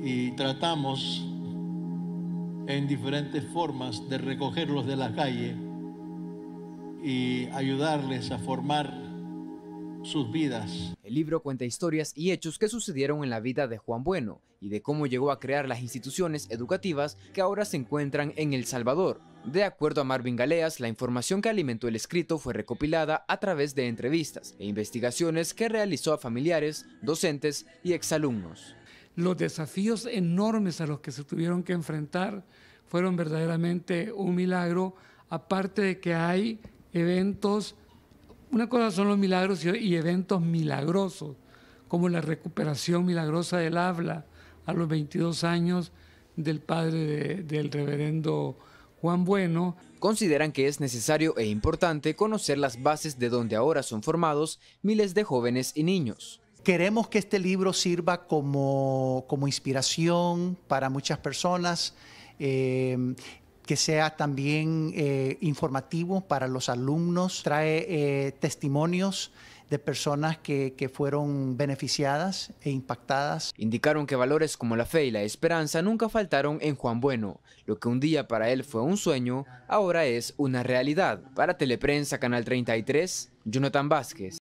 y tratamos en diferentes formas de recogerlos de la calle y ayudarles a formar sus vidas. El libro cuenta historias y hechos que sucedieron en la vida de Juan Bueno y de cómo llegó a crear las instituciones educativas que ahora se encuentran en El Salvador. De acuerdo a Marvin Galeas, la información que alimentó el escrito fue recopilada a través de entrevistas e investigaciones que realizó a familiares, docentes y exalumnos los desafíos enormes a los que se tuvieron que enfrentar fueron verdaderamente un milagro, aparte de que hay eventos, una cosa son los milagros y eventos milagrosos, como la recuperación milagrosa del habla a los 22 años del padre del reverendo Juan Bueno. Consideran que es necesario e importante conocer las bases de donde ahora son formados miles de jóvenes y niños. Queremos que este libro sirva como, inspiración para muchas personas, eh, que sea también eh, informativo para los alumnos, trae eh, testimonios de personas que, que, fueron beneficiadas e impactadas. Indicaron que valores como la fe y la esperanza nunca faltaron en Juan Bueno. Lo que un día para él fue un sueño, ahora es una realidad. Para Teleprensa, Canal 33, Jonathan Vázquez.